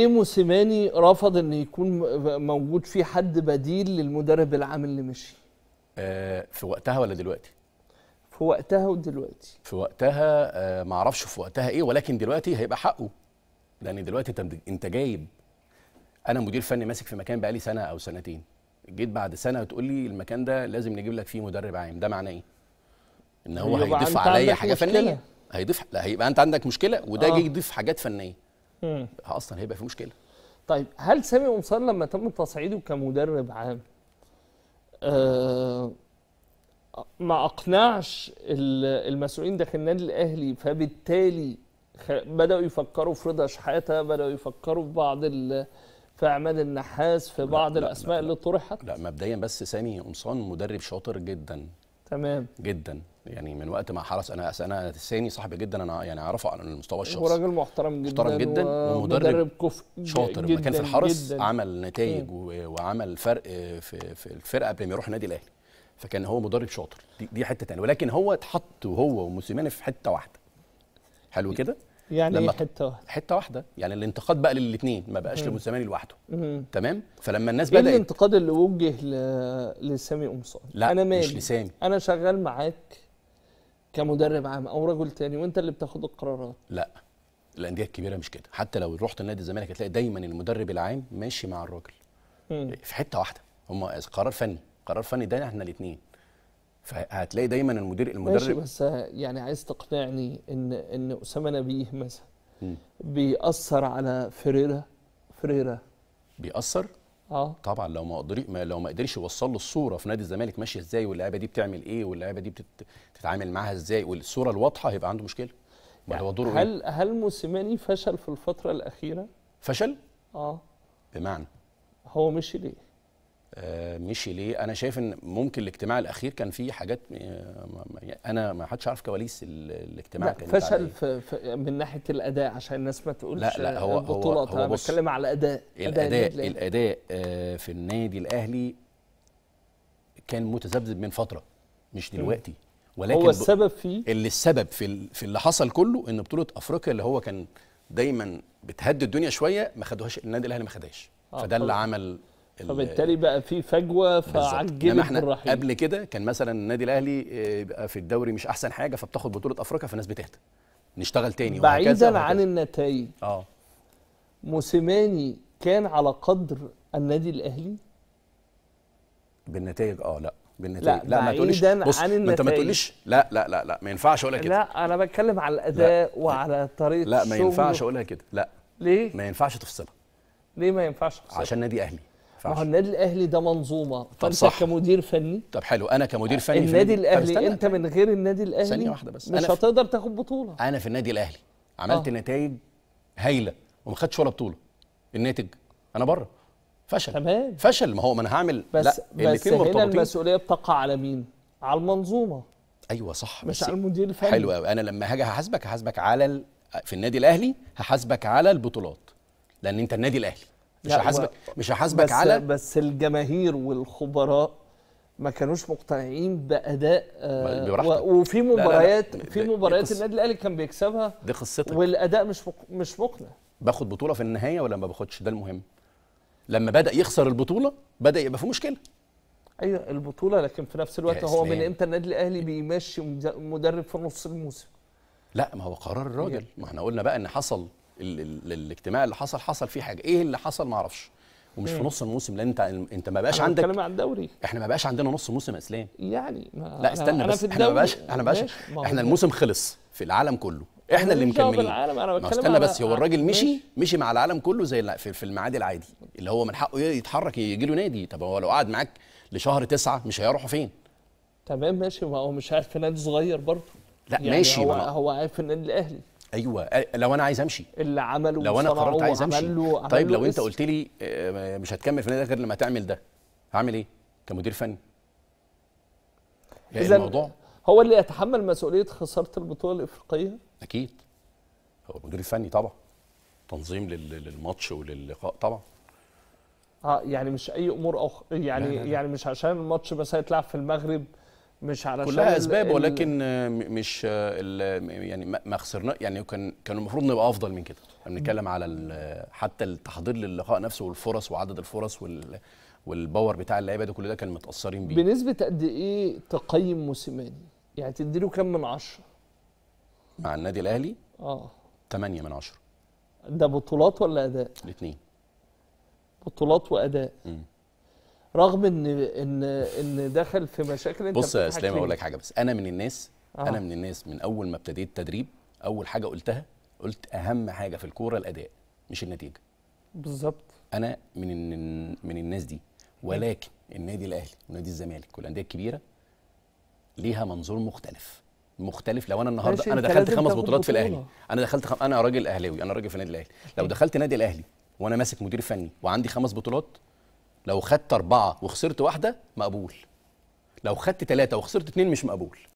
ليه موسيماني رفض ان يكون موجود في حد بديل للمدرب العام اللي مشي؟ آه في وقتها ولا دلوقتي؟ في وقتها ودلوقتي في وقتها آه ما اعرفش في وقتها ايه ولكن دلوقتي هيبقى حقه لان دلوقتي انت جايب انا مدير فني ماسك في مكان بقالي سنه او سنتين جيت بعد سنه وتقول لي المكان ده لازم نجيب لك فيه مدرب عام ده معناه ايه؟ ان هو هيضيف عليا حاجه مشكلة. فنيه هيضيف لا هيبقى انت عندك مشكله وده آه. جه يضيف حاجات فنيه اصلا هيبقى في مشكله طيب هل سامي قمصان لما تم تصعيده كمدرب عام آه ما اقنعش المسؤولين داخل النادي الاهلي فبالتالي بداوا يفكروا في رضا شحاته بداوا يفكروا في بعض في عماد النحاس في بعض لا الاسماء لا اللي طرحت لا مبدئيا بس سامي قمصان مدرب شاطر جدا تمام جدا يعني من وقت ما حرس انا انا الثاني صاحبي جدا انا يعني اعرفه على المستوى الشخصي وراجل محترم جدا محترم جدا ومدرب كفء شاطر جداً كان في الحرس جداً عمل نتائج وعمل فرق في في الفرقه قبل ما يروح النادي الاهلي فكان هو مدرب شاطر دي, دي حته ثانيه ولكن هو اتحط وهو وموسيماني في حته واحده حلو كده يعني لما حته واحده حته واحده يعني الانتقاد بقى للاثنين ما بقاش لموسيماني لوحده تمام فلما الناس إيه بدات ايه الانتقاد اللي وجه ل... لسامي قمصان لا أنا مش لسامي انا شغال معاك كمدرب عام او رجل تاني وانت اللي بتاخد القرارات لا الانديه الكبيره مش كده حتى لو رحت النادي الزمالك هتلاقي دايما المدرب العام ماشي مع الراجل في حته واحده هم قرار فني قرار فني ده احنا الاثنين فهتلاقي دايما المدير المدرب ماشي بس يعني عايز تقنعني ان ان اسامه نبيه مثلا بيأثر على فريرا فريرا بيأثر اه طبعا لو ما قدري ما لو ما قدرش يوصل له الصوره في نادي الزمالك ماشيه ازاي واللعيبه دي بتعمل ايه واللعيبه دي بتتعامل معاها ازاي والصوره الواضحه هيبقى عنده مشكله ما يعني هو دوره هل إيه؟ هل موسيماني فشل في الفتره الاخيره فشل اه بمعنى هو مشي ليه آه، مشي ليه انا شايف ان ممكن الاجتماع الاخير كان فيه حاجات آه، يعني انا ما حدش عارف كواليس الاجتماع كان فشل في من ناحيه الاداء عشان الناس ما تقولش لا لا هو البطولات هو هو انا بتكلم على الاداء الاداء الاداء, آه، الأداء في النادي الاهلي كان متذبذب من فتره مش دلوقتي ولكن هو السبب فيه اللي السبب في في اللي حصل كله ان بطوله افريقيا اللي هو كان دايما بتهدي الدنيا شويه ما خدوهاش النادي الاهلي ما خدهاش فده اللي عمل فبالتالي بقى في فجوه فعجل احنا الرحيل قبل كده كان مثلا النادي الاهلي آه، يبقى في الدوري مش احسن حاجه فبتاخد بطوله افريقيا فالناس بتهدى نشتغل تاني بعيدا عن النتائج اه موسيماني كان على قدر النادي الاهلي بالنتائج اه لا بالنتائج لا, لا ما تقوليش بص عن النتائج. ما انت ما تقوليش لا لا لا لا ما ينفعش اقولها كده لا انا بتكلم على الاداء لا. وعلى طريقه لا ما ينفعش اقولها كده لا ليه ما ينفعش تفصلها ليه ما ينفعش تفصلها عشان نادي اهلي ما هو النادي الاهلي ده منظومه فانت صح. كمدير فني طب حلو انا كمدير آه، فني النادي الاهلي انت من غير النادي الاهلي ثانيه واحده بس مش هتقدر تاخد بطوله انا في النادي الاهلي عملت آه. نتائج هايله وما خدتش ولا بطوله الناتج انا بره فشل تمام فشل ما هو ما انا هعمل بس لا بس هنا المسؤوليه بتقع على مين؟ على المنظومه ايوه صح مش على المدير الفني حلو قوي انا لما هاجي هحاسبك هحاسبك على ال... في النادي الاهلي هحاسبك على البطولات لان انت النادي الاهلي مش هحاسبك مش هحاسبك على بس الجماهير والخبراء ما كانوش مقتنعين باداء آه وفي مباريات لا لا لا. في مباريات النادي الاهلي كان بيكسبها دي قصتك والاداء مش مش مقنع باخد بطوله في النهايه ولا ما باخدش ده المهم لما بدا يخسر البطوله بدا يبقى في مشكله ايوه البطوله لكن في نفس الوقت هو من امتى النادي الاهلي بيمشي مدرب في نص الموسم لا ما هو قرار الراجل ما احنا قلنا بقى ان حصل الاجتماع اللي حصل حصل فيه حاجه ايه اللي حصل ما اعرفش ومش في إيه؟ نص الموسم لان انت انت ما بقاش عندك بتكلم عن الدوري احنا ما بقاش عندنا نص موسم يا اسلام يعني ما لا استنى أنا بس احنا ما بقاش احنا ما بقاش احنا الموسم خلص في العالم كله احنا اللي مكملين ما استنى بس هو الراجل مشي مشي مع العالم كله زي في, في الميعاد العادي اللي هو من حقه يتحرك يجي له نادي طب هو لو قعد معاك لشهر تسعة مش هيروحوا فين تمام ماشي ما هو مش عارف في نادي صغير برضه لا يعني ماشي هو هو عارف في النادي الاهلي ايوه لو انا عايز امشي اللي عمله لو انا قررت عايز امشي عمله طيب، عمله طيب لو انت قلت لي آه، مش هتكمل في النادي غير لما تعمل ده هعمل ايه كمدير فني يعني اذا الموضوع هو اللي يتحمل مسؤوليه خساره البطوله الافريقيه اكيد هو المدير الفني طبعا تنظيم للماتش وللقاء طبعا اه يعني مش اي امور أخ... يعني لا لا لا. يعني مش عشان الماتش مثلا يتلعب في المغرب مش علشان كلها اسباب ولكن آه، مش آه، يعني ما خسرنا يعني كان كان المفروض نبقى افضل من كده بنتكلم على حتى التحضير للقاء نفسه والفرص وعدد الفرص وال والباور بتاع اللعيبه ده كل ده كان متاثرين بيه بنسبه قد ايه تقيم موسيماني يعني تديله كم من عشرة مع النادي الاهلي اه 8 من عشرة ده بطولات ولا اداء الاثنين بطولات واداء مم. رغم ان ان ان دخل في مشاكل انت بص يا اسلام اقول لك حاجه بس انا من الناس آه. انا من الناس من اول ما ابتديت تدريب اول حاجه قلتها قلت اهم حاجه في الكوره الاداء مش النتيجه بالظبط انا من من الناس دي ولكن النادي الاهلي ونادي الزمالك والانديه الكبيره ليها منظور مختلف مختلف لو انا النهارده انا دخلت خمس بطولات في الاهلي انا دخلت خم... انا راجل اهلاوي انا راجل في النادي الاهلي لو دخلت نادي الاهلي وانا ماسك مدير فني وعندي خمس بطولات لو خدت أربعة وخسرت واحدة مقبول لو خدت ثلاثة وخسرت اتنين مش مقبول